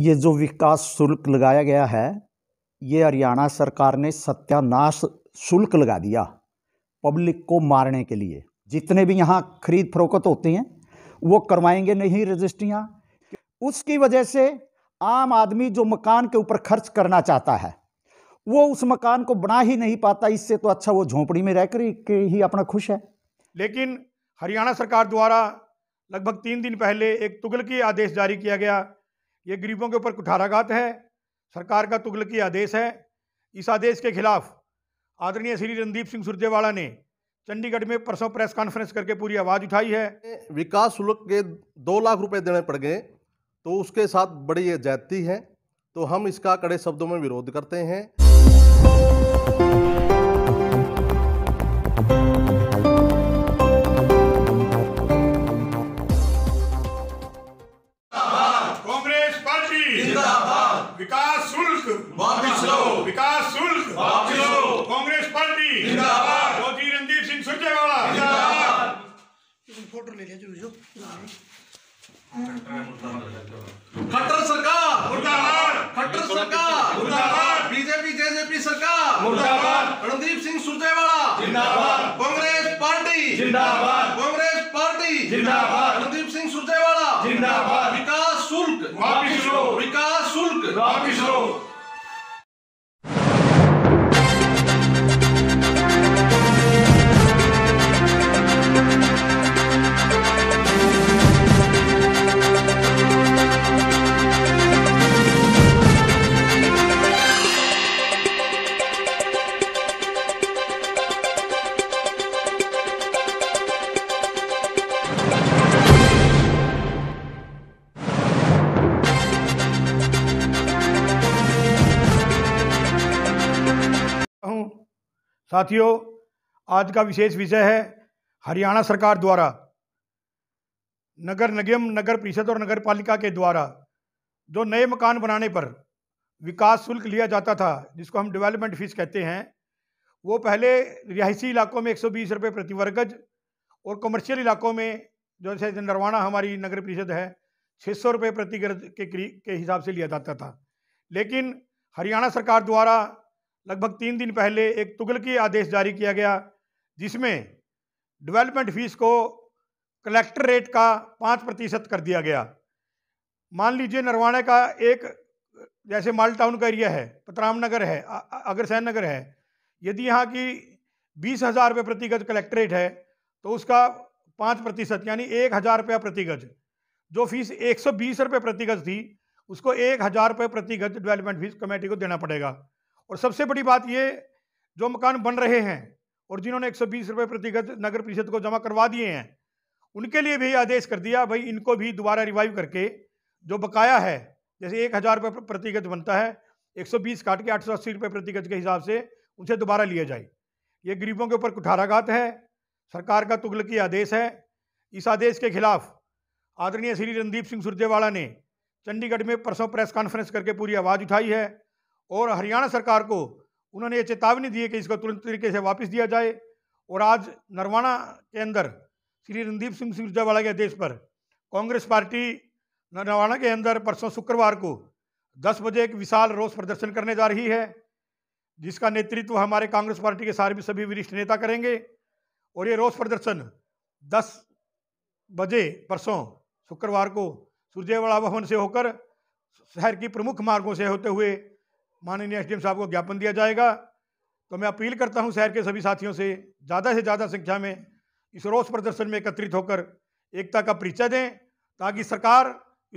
ये जो विकास शुल्क लगाया गया है ये हरियाणा सरकार ने सत्यानाश शुल्क लगा दिया पब्लिक को मारने के लिए जितने भी यहाँ खरीद फरोख्त होती हैं वो करवाएंगे नहीं रजिस्ट्रियाँ उसकी वजह से आम आदमी जो मकान के ऊपर खर्च करना चाहता है वो उस मकान को बना ही नहीं पाता इससे तो अच्छा वो झोंपड़ी में रहकर के ही अपना खुश है लेकिन हरियाणा सरकार द्वारा लगभग तीन दिन पहले एक तुगल की आदेश जारी किया गया ये गरीबों के ऊपर कुठाराघात है सरकार का तुगलकी आदेश है इस आदेश के खिलाफ आदरणीय श्री रणदीप सिंह सुरजेवाला ने चंडीगढ़ में परसों प्रेस कॉन्फ्रेंस करके पूरी आवाज़ उठाई है विकास शुल्क के दो लाख रुपए देने पड़ गए तो उसके साथ बड़ी ज्यादती है तो हम इसका कड़े शब्दों में विरोध करते हैं फोटो ले लिया जो खट्टर सरकार मुर्दाबाद खट्टर सरकार बीजेपी जेजेपी सरकार रणदीप सिंह सुरजेवाला जिंदाबाद कांग्रेस पार्टी जिंदाबाद कांग्रेस पार्टी जिंदाबाद रणदीप सिंह सुरजेवाला जिंदाबाद विकास शुल्क विकास शुल्क वापिस लो साथियों आज का विशेष विषय है हरियाणा सरकार द्वारा नगर निगम नगर परिषद और नगर पालिका के द्वारा जो नए मकान बनाने पर विकास शुल्क लिया जाता था जिसको हम डेवलपमेंट फीस कहते हैं वो पहले रिहायशी इलाकों में एक सौ बीस रुपये प्रति वर्गज और कमर्शियल इलाकों में जैसे नरवाना हमारी नगर परिषद है छः सौ रुपये प्रति गज के के हिसाब से लिया जाता था लेकिन हरियाणा सरकार द्वारा लगभग तीन दिन पहले एक तुगल की आदेश जारी किया गया जिसमें डेवलपमेंट फीस को कलेक्टर रेट का पाँच प्रतिशत कर दिया गया मान लीजिए नरवाणा का एक जैसे माल टाउन का एरिया है पतराम नगर है अग्रसैन नगर है यदि यहाँ की बीस हज़ार रुपये प्रति गज कलेक्ट्रेट है तो उसका पाँच प्रतिशत यानी एक हज़ार रुपया प्रति गज जो फीस एक सौ बीस रुपये प्रति गज थी उसको एक हज़ार रुपये प्रति गज डेवलपमेंट फीस कमेटी को देना पड़ेगा और सबसे बड़ी बात ये जो मकान बन रहे हैं और जिन्होंने एक सौ बीस रुपये प्रति गज नगर परिषद को जमा करवा दिए हैं उनके लिए भी आदेश कर दिया भाई इनको भी दोबारा रिवाइव करके जो बकाया है जैसे एक हज़ार रुपये प्रति गज बनता है एक सौ बीस काट के आठ सौ अस्सी रुपये प्रति गज के हिसाब से उनसे दोबारा लिया जाए ये गरीबों के ऊपर कुठाराघात है सरकार का तुगलकी आदेश है इस आदेश के खिलाफ आदरणीय श्री रणदीप सिंह सुरजेवाला ने चंडीगढ़ में परसों प्रेस कॉन्फ्रेंस करके पूरी आवाज़ उठाई है और हरियाणा सरकार को उन्होंने ये चेतावनी दी है कि इसको तुरंत तरीके से वापस दिया जाए और आज नरवाना के अंदर श्री रणदीप सिंह सुरजावाला के आदेश पर कांग्रेस पार्टी नरवाना के अंदर परसों शुक्रवार को 10 बजे एक विशाल रोष प्रदर्शन करने जा रही है जिसका नेतृत्व हमारे कांग्रेस पार्टी के सारे सभी वरिष्ठ नेता करेंगे और ये रोष प्रदर्शन दस बजे परसों शुक्रवार को सुरजेवाला भवन से होकर शहर की प्रमुख मार्गों से होते हुए माननीय एस साहब को ज्ञापन दिया जाएगा तो मैं अपील करता हूं शहर के सभी साथियों से ज़्यादा से ज़्यादा संख्या में इस रोष प्रदर्शन में एकत्रित होकर एकता का परिचय दें ताकि सरकार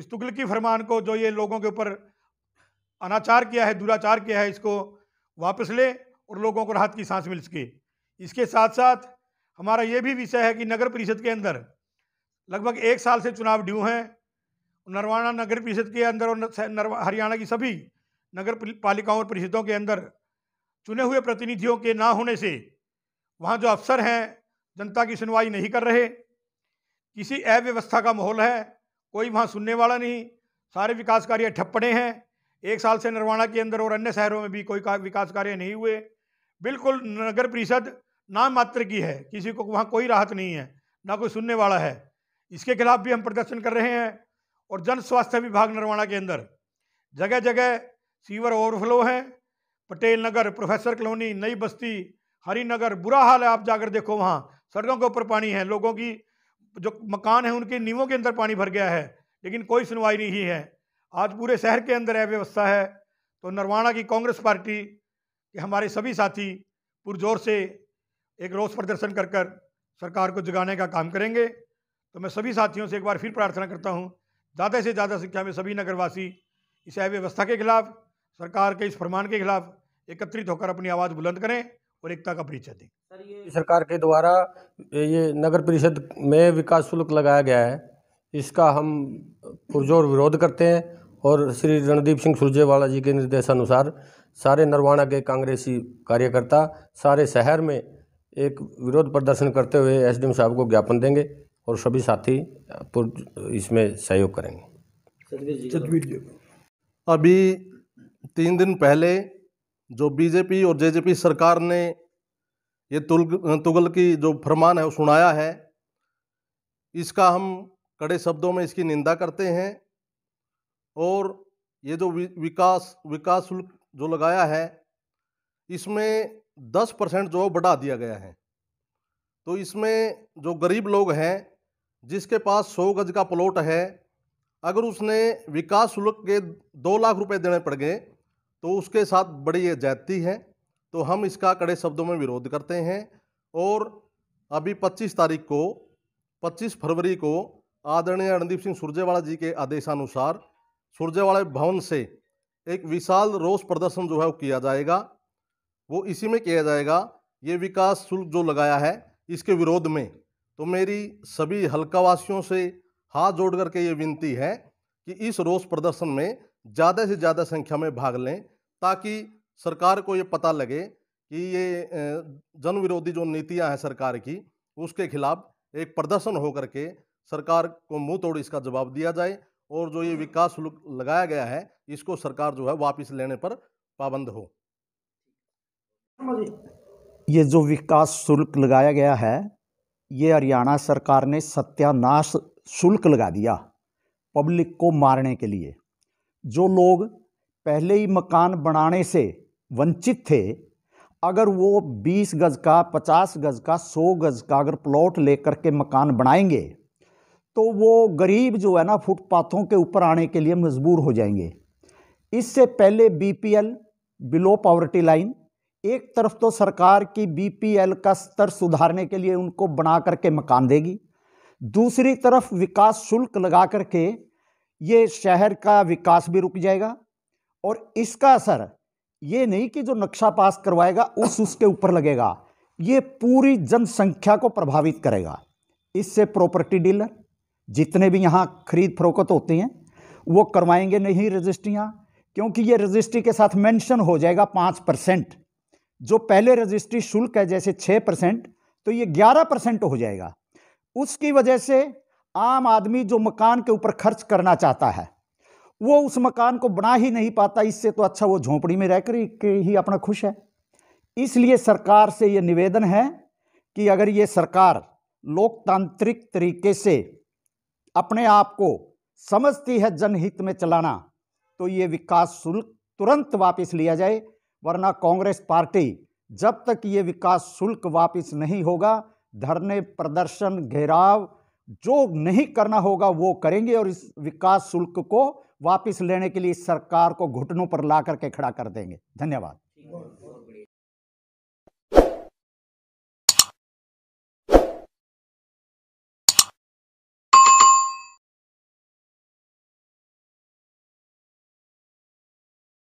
इस तुगल की फरमान को जो ये लोगों के ऊपर अनाचार किया है दुराचार किया है इसको वापस ले और लोगों को राहत की सांस मिल सके इसके साथ साथ हमारा ये भी विषय है कि नगर परिषद के अंदर लगभग एक साल से चुनाव ड्यू हैं नरवाना नगर परिषद के अंदर और हरियाणा की सभी नगर पालिकाओं और परिषदों के अंदर चुने हुए प्रतिनिधियों के ना होने से वहाँ जो अफसर हैं जनता की सुनवाई नहीं कर रहे किसी अव्यवस्था का माहौल है कोई वहाँ सुनने वाला नहीं सारे विकास कार्य ठप्पड़े हैं एक साल से नरवाणा के अंदर और अन्य शहरों में भी कोई का, विकास कार्य नहीं हुए बिल्कुल नगर परिषद नाम मात्र की है किसी को वहाँ कोई राहत नहीं है ना कोई सुनने वाला है इसके खिलाफ भी हम प्रदर्शन कर रहे हैं और जन स्वास्थ्य विभाग नरवाणा के अंदर जगह जगह सीवर ओवरफ्लो है पटेल नगर प्रोफेसर कलोनी नई बस्ती हरी नगर बुरा हाल है आप जाकर देखो वहाँ सड़कों के ऊपर पानी है लोगों की जो मकान है उनके नींवों के अंदर पानी भर गया है लेकिन कोई सुनवाई नहीं है आज पूरे शहर के अंदर यह व्यवस्था है तो नरवाणा की कांग्रेस पार्टी के हमारे सभी साथी पुरजोर से एक रोष प्रदर्शन कर कर सरकार को जगाने का काम करेंगे तो मैं सभी साथियों से एक बार फिर प्रार्थना करता हूँ ज़्यादा से ज़्यादा संख्या में सभी नगरवासी इस अव्यवस्था के खिलाफ़ सरकार के इस फरमान के खिलाफ एकत्रित होकर अपनी आवाज़ बुलंद करें और एकता का परिचय दें सरकार के द्वारा ये नगर परिषद में विकास शुल्क लगाया गया है इसका हम पुरजोर विरोध करते हैं और श्री रणदीप सिंह सुरजेवाला जी के निर्देशानुसार सारे नरवाणा के कांग्रेसी कार्यकर्ता सारे शहर में एक विरोध प्रदर्शन करते हुए एसडीएम साहब को ज्ञापन देंगे और सभी साथी इसमें सहयोग करेंगे अभी तीन दिन पहले जो बीजेपी और जेजेपी सरकार ने ये तुल तुगल की जो फरमान है वो सुनाया है इसका हम कड़े शब्दों में इसकी निंदा करते हैं और ये जो विकास विकास शुल्क जो लगाया है इसमें दस परसेंट जो बढ़ा दिया गया है तो इसमें जो गरीब लोग हैं जिसके पास सौ गज का प्लॉट है अगर उसने विकास शुल्क के दो लाख रुपए देने पड़ गए तो उसके साथ बड़ी ज्यादती है तो हम इसका कड़े शब्दों में विरोध करते हैं और अभी 25 तारीख को 25 फरवरी को आदरणीय रणदीप सिंह सुरजेवाला जी के आदेशानुसार सुरजेवाला भवन से एक विशाल रोष प्रदर्शन जो है वो किया जाएगा वो इसी में किया जाएगा ये विकास शुल्क जो लगाया है इसके विरोध में तो मेरी सभी हल्कावासियों से हाथ जोड़ करके ये विनती है कि इस रोष प्रदर्शन में ज़्यादा से ज़्यादा संख्या में भाग लें ताकि सरकार को ये पता लगे कि ये जन विरोधी जो नीतियां हैं सरकार की उसके खिलाफ एक प्रदर्शन होकर के सरकार को मुंह तोड़ इसका जवाब दिया जाए और जो ये विकास शुल्क लगाया गया है इसको सरकार जो है वापस लेने पर पाबंद हो ये जो विकास शुल्क लगाया गया है ये हरियाणा सरकार ने सत्यानाश शुल्क लगा दिया पब्लिक को मारने के लिए जो लोग पहले ही मकान बनाने से वंचित थे अगर वो 20 गज का 50 गज का 100 गज का अगर प्लॉट लेकर के मकान बनाएंगे तो वो गरीब जो है ना फुटपाथों के ऊपर आने के लिए मजबूर हो जाएंगे इससे पहले बीपीएल बिलो पॉवर्टी लाइन एक तरफ तो सरकार की बीपीएल का स्तर सुधारने के लिए उनको बना करके मकान देगी दूसरी तरफ विकास शुल्क लगा करके ये शहर का विकास भी रुक जाएगा और इसका असर ये नहीं कि जो नक्शा पास करवाएगा उस उसके ऊपर लगेगा ये पूरी जनसंख्या को प्रभावित करेगा इससे प्रॉपर्टी डीलर जितने भी यहाँ खरीद फरोख्त होते हैं वो करवाएंगे नहीं रजिस्ट्रियाँ क्योंकि ये रजिस्ट्री के साथ मेंशन हो जाएगा पाँच परसेंट जो पहले रजिस्ट्री शुल्क है जैसे छः परसेंट तो ये ग्यारह परसेंट हो जाएगा उसकी वजह से आम आदमी जो मकान के ऊपर खर्च करना चाहता है वो उस मकान को बना ही नहीं पाता इससे तो अच्छा वो झोंपड़ी में रहकर ही अपना खुश है इसलिए सरकार से ये निवेदन है कि अगर ये सरकार लोकतांत्रिक तरीके से अपने आप को समझती है जनहित में चलाना तो ये विकास शुल्क तुरंत वापस लिया जाए वरना कांग्रेस पार्टी जब तक ये विकास शुल्क वापस नहीं होगा धरने प्रदर्शन घेराव जो नहीं करना होगा वो करेंगे और इस विकास शुल्क को वापस लेने के लिए सरकार को घुटनों पर ला करके खड़ा कर देंगे धन्यवाद